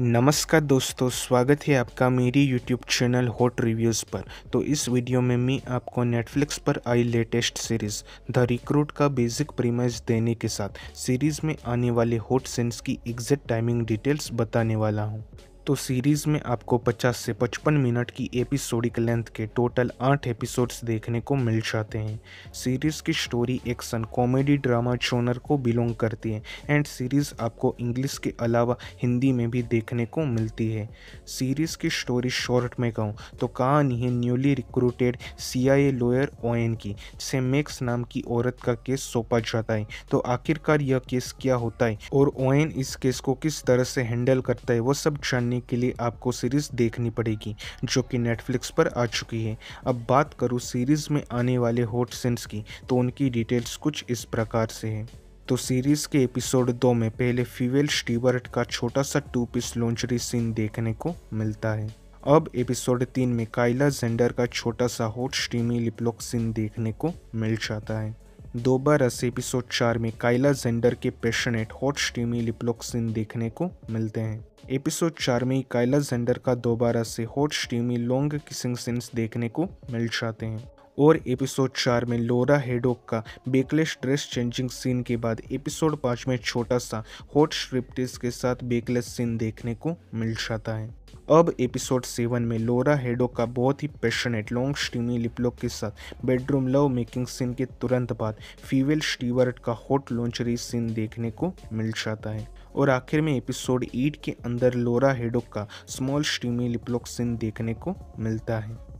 नमस्कार दोस्तों स्वागत है आपका मेरी यूट्यूब चैनल हॉट रिव्यूज़ पर तो इस वीडियो में मैं आपको नेटफ्लिक्स पर आई लेटेस्ट सीरीज़ द रिक्रूट का बेसिक प्रीमाइज देने के साथ सीरीज़ में आने वाले हॉट सेंस की एग्जैक्ट टाइमिंग डिटेल्स बताने वाला हूँ तो सीरीज़ में आपको 50 से 55 मिनट की एपिसोडिक लेंथ के टोटल आठ एपिसोड्स देखने को मिल जाते हैं सीरीज़ की story action comedy drama genre को बिलोंग करती है एंड सीरीज़ आपको इंग्लिश के अलावा हिंदी में भी देखने को मिलती है सीरीज़ की स्टोरी शॉर्ट में कहूँ तो कहानी है newly recruited CIA lawyer Owen की जिसे मेक्स नाम की औरत का केस सौंपा जाता है तो आखिरकार यह केस क्या होता है और ओएन इस केस को किस तरह से हैंडल करता है वह सब जानने पाने के लिए आपको सीरीज़ देखनी पड़ेगी जो कि नेटफ्लिक्स पर आ चुकी है अब बात करूँ सीरीज़ में आने वाले हॉट सीन्स की तो उनकी डिटेल्स कुछ इस प्रकार से है तो सीरीज़ के एपिसोड दो में पहले फीवेल स्टीवर्ट का छोटा सा टू पीस लॉन्चरी सीन देखने को मिलता है अब एपिसोड तीन में काइला जेंडर का छोटा सा हॉट स्टीमी लिपलॉक सीन देखने को मिल जाता है दोबारा से एपिसोड चार में काइला जेंडर के passionate hot steamy liplock scene देखने को मिलते हैं एपिसोड चार में काइला जेंडर का दोबारा से hot steamy long kissing scenes देखने को मिल जाते हैं और एपिसोड चार में लोरा हेडोक का बेकलेश ड्रेस चेंजिंग सीन के बाद एपिसोड पाँच में छोटा सा हॉट स्ट्रिप्टिस के साथ बेकलेस सीन देखने को मिल जाता है अब एपिसोड सेवन में लोरा हेडो का बहुत ही पैशनेट लॉन्ग स्टीमी लिपलॉक के साथ बेडरूम लव मेकिंग सीन के तुरंत बाद फीवेल स्टीवर्ट का हॉट लॉन्चरी सीन देखने को मिल जाता है और आखिर में एपिसोड एट के अंदर लोरा हेडोक का स्मॉल स्टीमी लिप्लोक्सिन देखने को मिलता है